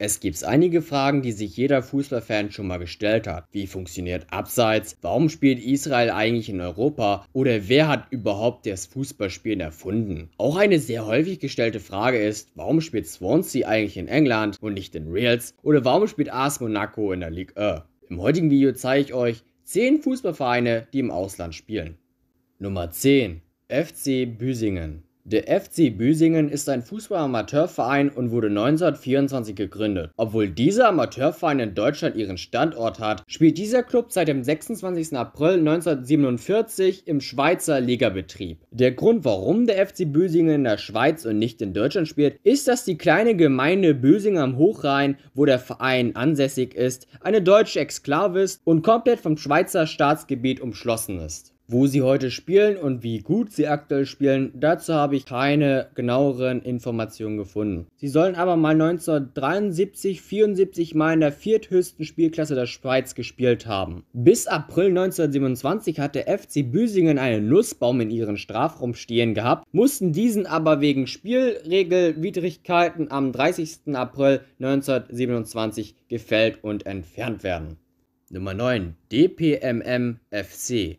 Es gibt einige Fragen, die sich jeder Fußballfan schon mal gestellt hat. Wie funktioniert Abseits? Warum spielt Israel eigentlich in Europa? Oder wer hat überhaupt das Fußballspielen erfunden? Auch eine sehr häufig gestellte Frage ist, warum spielt Swansea eigentlich in England und nicht in Wales? Oder warum spielt AS Monaco in der Ligue 1? E? Im heutigen Video zeige ich euch 10 Fußballvereine, die im Ausland spielen. Nummer 10 FC Büsingen der FC Büsingen ist ein Fußball-Amateurverein und wurde 1924 gegründet. Obwohl dieser Amateurverein in Deutschland ihren Standort hat, spielt dieser Club seit dem 26. April 1947 im Schweizer Ligabetrieb. Der Grund, warum der FC Büsingen in der Schweiz und nicht in Deutschland spielt, ist, dass die kleine Gemeinde Büsingen am Hochrhein, wo der Verein ansässig ist, eine deutsche Exklave ist und komplett vom Schweizer Staatsgebiet umschlossen ist. Wo sie heute spielen und wie gut sie aktuell spielen, dazu habe ich keine genaueren Informationen gefunden. Sie sollen aber mal 1973, 74 mal in der vierthöchsten Spielklasse der Schweiz gespielt haben. Bis April 1927 hatte FC Büsingen einen Nussbaum in ihren Strafraum stehen gehabt, mussten diesen aber wegen Spielregelwidrigkeiten am 30. April 1927 gefällt und entfernt werden. Nummer 9 DPMM FC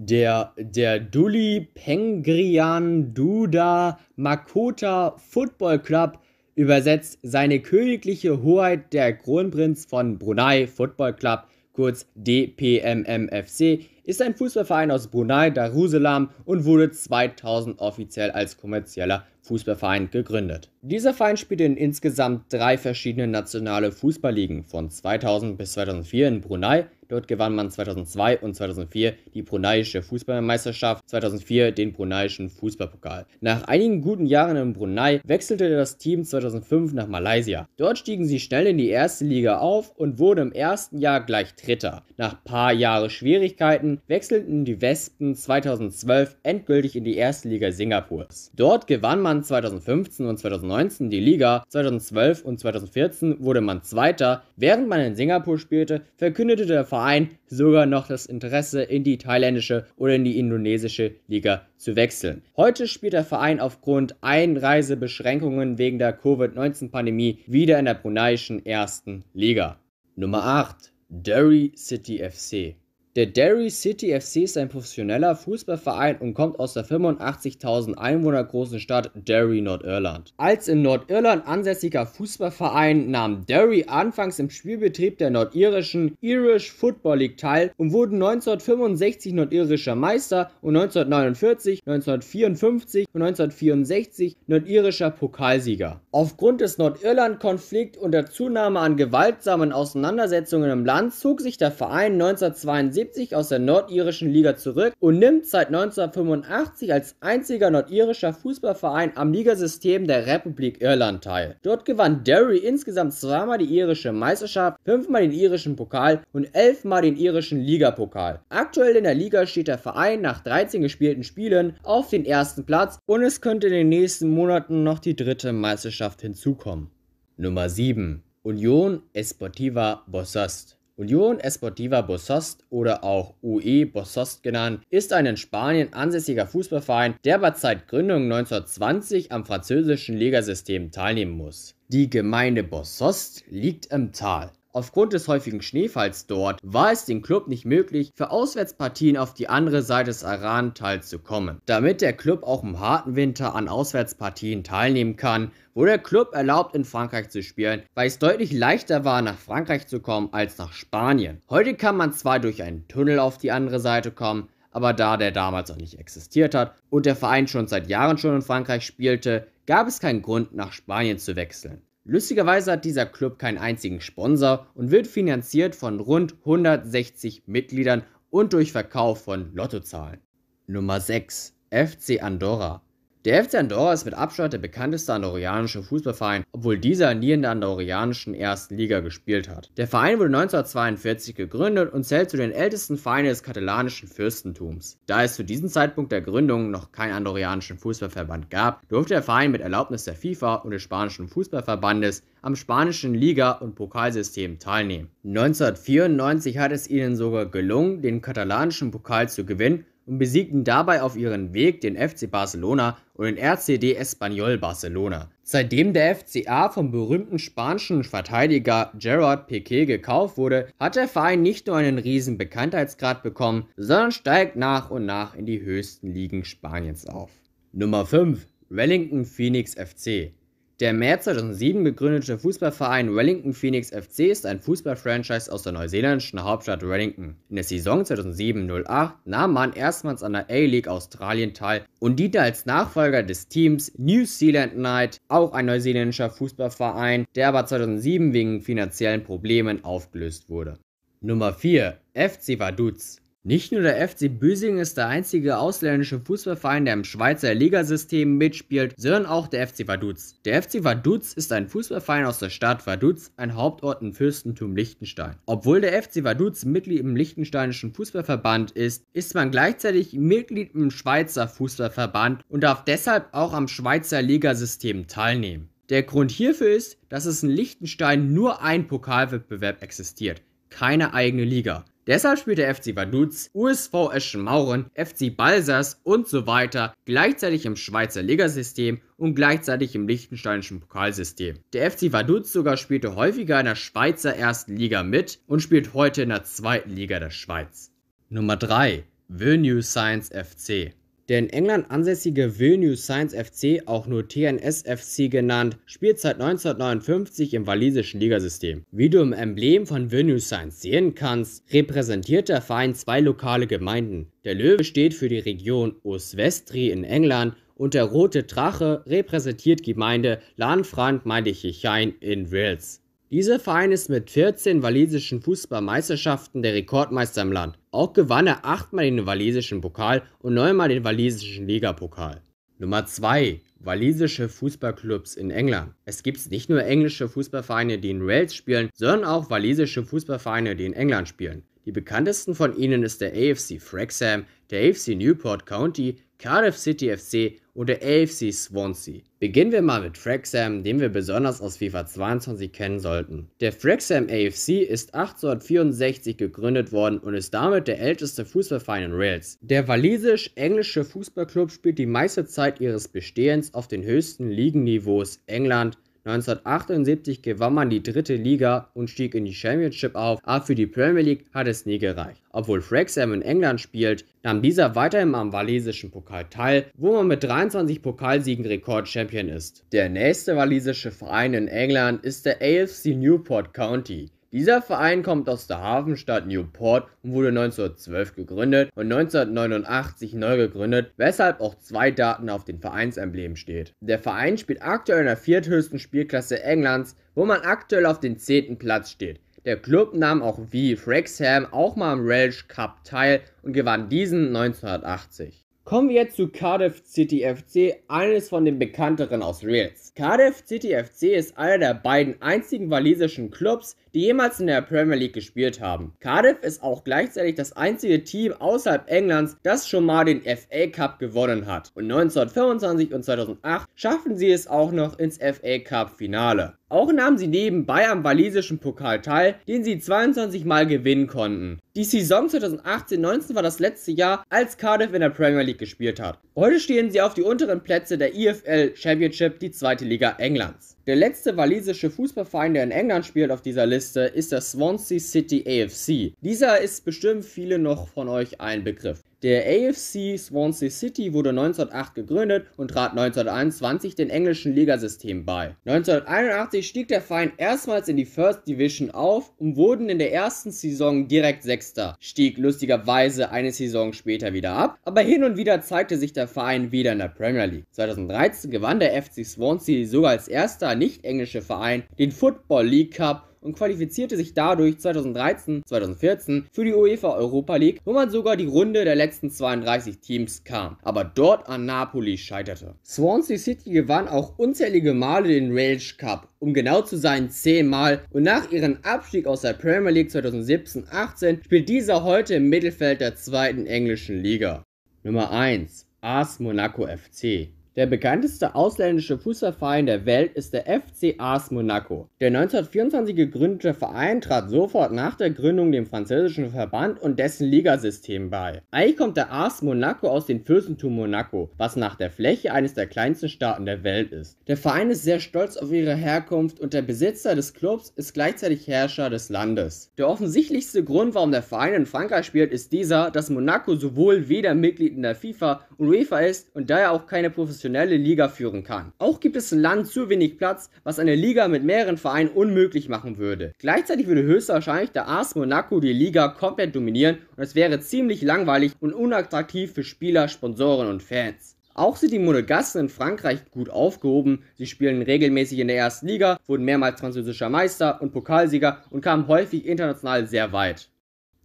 der, der Duli Pengrian Duda Makota Football Club übersetzt seine königliche Hoheit der Kronprinz von Brunei Football Club, kurz DPMMFC, ist ein Fußballverein aus Brunei, Darussalam und wurde 2000 offiziell als kommerzieller Fußballverein gegründet. Dieser Verein spielte in insgesamt drei verschiedenen nationale Fußballligen von 2000 bis 2004 in Brunei, Dort gewann man 2002 und 2004 die bruneiische Fußballmeisterschaft, 2004 den bruneiischen Fußballpokal. Nach einigen guten Jahren in Brunei wechselte das Team 2005 nach Malaysia. Dort stiegen sie schnell in die erste Liga auf und wurden im ersten Jahr gleich Dritter. Nach paar Jahre Schwierigkeiten wechselten die Wespen 2012 endgültig in die erste Liga Singapurs. Dort gewann man 2015 und 2019 die Liga, 2012 und 2014 wurde man Zweiter. Während man in Singapur spielte, verkündete der Verein Verein sogar noch das Interesse, in die thailändische oder in die indonesische Liga zu wechseln. Heute spielt der Verein aufgrund Einreisebeschränkungen wegen der Covid-19-Pandemie wieder in der bruneiischen ersten Liga. Nummer 8 Derry City FC der Derry City FC ist ein professioneller Fußballverein und kommt aus der 85.000 Einwohner großen Stadt Derry, Nordirland. Als in Nordirland ansässiger Fußballverein nahm Derry anfangs im Spielbetrieb der nordirischen Irish Football League teil und wurde 1965 nordirischer Meister und 1949, 1954 und 1964 nordirischer Pokalsieger. Aufgrund des Nordirland-Konflikts und der Zunahme an gewaltsamen Auseinandersetzungen im Land zog sich der Verein 1972 zieht sich aus der nordirischen Liga zurück und nimmt seit 1985 als einziger nordirischer Fußballverein am Ligasystem der Republik Irland teil. Dort gewann Derry insgesamt zweimal die irische Meisterschaft, fünfmal den irischen Pokal und elfmal den irischen Ligapokal. Aktuell in der Liga steht der Verein nach 13 gespielten Spielen auf den ersten Platz und es könnte in den nächsten Monaten noch die dritte Meisterschaft hinzukommen. Nummer 7 Union Esportiva Bossast Union Esportiva Bosost oder auch UE Bosost genannt, ist ein in Spanien ansässiger Fußballverein, der bei seit Gründung 1920 am französischen Ligasystem teilnehmen muss. Die Gemeinde Bosost liegt im Tal. Aufgrund des häufigen Schneefalls dort war es dem Club nicht möglich, für Auswärtspartien auf die andere Seite des Arantals zu kommen. Damit der Club auch im harten Winter an Auswärtspartien teilnehmen kann, wurde der Club erlaubt, in Frankreich zu spielen, weil es deutlich leichter war, nach Frankreich zu kommen als nach Spanien. Heute kann man zwar durch einen Tunnel auf die andere Seite kommen, aber da der damals noch nicht existiert hat und der Verein schon seit Jahren schon in Frankreich spielte, gab es keinen Grund, nach Spanien zu wechseln. Lustigerweise hat dieser Club keinen einzigen Sponsor und wird finanziert von rund 160 Mitgliedern und durch Verkauf von Lottozahlen. Nummer 6 FC Andorra der FC Andorra ist mit Abstand der bekannteste andorianische Fußballverein, obwohl dieser nie in der andorianischen ersten Liga gespielt hat. Der Verein wurde 1942 gegründet und zählt zu den ältesten Vereinen des katalanischen Fürstentums. Da es zu diesem Zeitpunkt der Gründung noch keinen andorianischen Fußballverband gab, durfte der Verein mit Erlaubnis der FIFA und des spanischen Fußballverbandes am spanischen Liga- und Pokalsystem teilnehmen. 1994 hat es ihnen sogar gelungen, den katalanischen Pokal zu gewinnen und besiegten dabei auf ihrem Weg den FC Barcelona und den RCD Espanyol Barcelona. Seitdem der FCA vom berühmten spanischen Verteidiger Gerard Piquet gekauft wurde, hat der Verein nicht nur einen riesen Bekanntheitsgrad bekommen, sondern steigt nach und nach in die höchsten Ligen Spaniens auf. Nummer 5 Wellington Phoenix FC der im März 2007 gegründete Fußballverein Wellington Phoenix FC ist ein Fußballfranchise aus der neuseeländischen Hauptstadt Wellington. In der Saison 2007-08 nahm man erstmals an der A-League Australien teil und diente als Nachfolger des Teams New Zealand Knight, auch ein neuseeländischer Fußballverein, der aber 2007 wegen finanziellen Problemen aufgelöst wurde. Nummer 4 FC Vaduz nicht nur der FC Büsingen ist der einzige ausländische Fußballverein, der im Schweizer Ligasystem mitspielt, sondern auch der FC Vaduz. Der FC Vaduz ist ein Fußballverein aus der Stadt Vaduz, ein Hauptort im Fürstentum Liechtenstein. Obwohl der FC Vaduz Mitglied im liechtensteinischen Fußballverband ist, ist man gleichzeitig Mitglied im Schweizer Fußballverband und darf deshalb auch am Schweizer Ligasystem teilnehmen. Der Grund hierfür ist, dass es in Liechtenstein nur ein Pokalwettbewerb existiert, keine eigene Liga. Deshalb spielt der FC Vaduz, USV Eschenmauren, FC Balsas und so weiter gleichzeitig im Schweizer Ligasystem und gleichzeitig im liechtensteinischen Pokalsystem. Der FC Vaduz sogar spielte häufiger in der Schweizer ersten Liga mit und spielt heute in der zweiten Liga der Schweiz. Nummer 3 Venue Science FC der in England ansässige Vilnius Science FC, auch nur TNS FC genannt, spielt seit 1959 im walisischen Ligasystem. Wie du im Emblem von Vilnius Science sehen kannst, repräsentiert der Verein zwei lokale Gemeinden. Der Löwe steht für die Region Oswestry in England und der rote Drache repräsentiert Gemeinde Lanfranc Meidichichein in Wales. Dieser Verein ist mit 14 walisischen Fußballmeisterschaften der Rekordmeister im Land. Auch gewann er achtmal den walisischen Pokal und neunmal den walisischen Ligapokal. Nummer 2. Walisische Fußballclubs in England. Es gibt nicht nur englische Fußballvereine, die in Wales spielen, sondern auch walisische Fußballvereine, die in England spielen. Die bekanntesten von ihnen ist der AFC Frexham, der AFC Newport County, Cardiff City FC und der AFC Swansea. Beginnen wir mal mit Frexham, den wir besonders aus FIFA 22 kennen sollten. Der Frexham AFC ist 1864 gegründet worden und ist damit der älteste Fußballverein in Wales. Der walisisch-englische Fußballclub spielt die meiste Zeit ihres Bestehens auf den höchsten Ligenniveaus England, 1978 gewann man die dritte Liga und stieg in die Championship auf, aber für die Premier League hat es nie gereicht. Obwohl Wrexham in England spielt, nahm dieser weiterhin am walisischen Pokal teil, wo man mit 23 Pokalsiegen Rekordchampion ist. Der nächste walisische Verein in England ist der AFC Newport County. Dieser Verein kommt aus der Hafenstadt Newport und wurde 1912 gegründet und 1989 neu gegründet, weshalb auch zwei Daten auf dem Vereinsemblem steht. Der Verein spielt aktuell in der vierthöchsten Spielklasse Englands, wo man aktuell auf dem zehnten Platz steht. Der Club nahm auch wie Wrexham auch mal am Welsh Cup teil und gewann diesen 1980. Kommen wir jetzt zu Cardiff City FC, eines von den bekannteren aus Wales. Cardiff City FC ist einer der beiden einzigen walisischen Clubs, die jemals in der Premier League gespielt haben. Cardiff ist auch gleichzeitig das einzige Team außerhalb Englands, das schon mal den FA Cup gewonnen hat. Und 1925 und 2008 schaffen sie es auch noch ins FA Cup Finale. Auch nahmen sie nebenbei am walisischen Pokal teil, den sie 22 Mal gewinnen konnten. Die Saison 2018-19 war das letzte Jahr, als Cardiff in der Premier League gespielt hat. Heute stehen sie auf die unteren Plätze der EFL Championship, die zweite Liga Englands. Der letzte walisische Fußballverein, der in England spielt auf dieser Liste, Liste ist das Swansea City AFC. Dieser ist bestimmt viele noch von euch ein Begriff. Der AFC Swansea City wurde 1908 gegründet und trat 1921 dem englischen Ligasystem bei. 1981 stieg der Verein erstmals in die First Division auf und wurden in der ersten Saison direkt Sechster, stieg lustigerweise eine Saison später wieder ab, aber hin und wieder zeigte sich der Verein wieder in der Premier League. 2013 gewann der FC Swansea sogar als erster nicht-englische Verein den Football League Cup und qualifizierte sich dadurch 2013, 2014 für die UEFA Europa League, wo man sogar die Runde der letzten 32 Teams kam, aber dort an Napoli scheiterte. Swansea City gewann auch unzählige Male den Welsh Cup, um genau zu sein zehnmal und nach ihrem Abstieg aus der Premier League 2017-18 spielt dieser heute im Mittelfeld der zweiten englischen Liga. Nummer 1 AS Monaco FC der bekannteste ausländische Fußballverein der Welt ist der FC AS Monaco. Der 1924 gegründete Verein trat sofort nach der Gründung dem französischen Verband und dessen Ligasystem bei. Eigentlich kommt der AS Monaco aus dem Fürstentum Monaco, was nach der Fläche eines der kleinsten Staaten der Welt ist. Der Verein ist sehr stolz auf ihre Herkunft und der Besitzer des Clubs ist gleichzeitig Herrscher des Landes. Der offensichtlichste Grund, warum der Verein in Frankreich spielt, ist dieser, dass Monaco sowohl weder Mitglied in der FIFA und UEFA ist und daher auch keine professionelle professionelle Liga führen kann. Auch gibt es in Land zu wenig Platz, was eine Liga mit mehreren Vereinen unmöglich machen würde. Gleichzeitig würde höchstwahrscheinlich der AS Monaco die Liga komplett dominieren und es wäre ziemlich langweilig und unattraktiv für Spieler, Sponsoren und Fans. Auch sind die Monegassen in Frankreich gut aufgehoben. Sie spielen regelmäßig in der ersten Liga, wurden mehrmals französischer Meister und Pokalsieger und kamen häufig international sehr weit.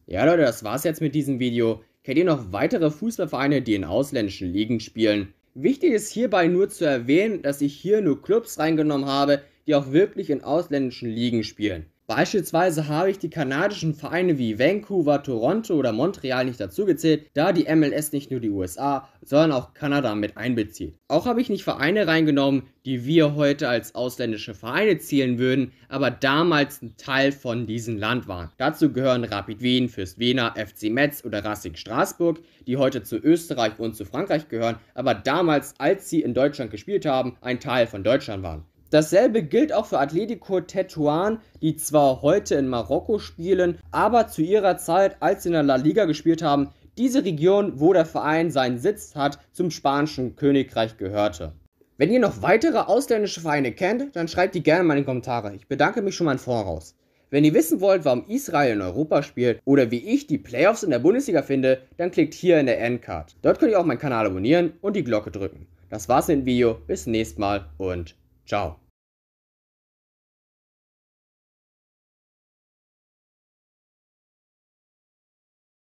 Ja Leute, das war's jetzt mit diesem Video. Kennt ihr noch weitere Fußballvereine, die in ausländischen Ligen spielen? Wichtig ist hierbei nur zu erwähnen, dass ich hier nur Clubs reingenommen habe, die auch wirklich in ausländischen Ligen spielen. Beispielsweise habe ich die kanadischen Vereine wie Vancouver, Toronto oder Montreal nicht dazugezählt, da die MLS nicht nur die USA, sondern auch Kanada mit einbezieht. Auch habe ich nicht Vereine reingenommen, die wir heute als ausländische Vereine zählen würden, aber damals ein Teil von diesem Land waren. Dazu gehören Rapid Wien, Fürst Wiener, FC Metz oder Racing Straßburg, die heute zu Österreich und zu Frankreich gehören, aber damals, als sie in Deutschland gespielt haben, ein Teil von Deutschland waren. Dasselbe gilt auch für Atletico Tetuan, die zwar heute in Marokko spielen, aber zu ihrer Zeit, als sie in der La Liga gespielt haben, diese Region, wo der Verein seinen Sitz hat, zum spanischen Königreich gehörte. Wenn ihr noch weitere ausländische Vereine kennt, dann schreibt die gerne mal in die Kommentare. Ich bedanke mich schon mal im Voraus. Wenn ihr wissen wollt, warum Israel in Europa spielt oder wie ich die Playoffs in der Bundesliga finde, dann klickt hier in der Endcard. Dort könnt ihr auch meinen Kanal abonnieren und die Glocke drücken. Das war's mit dem Video, bis nächstes Mal und ciao.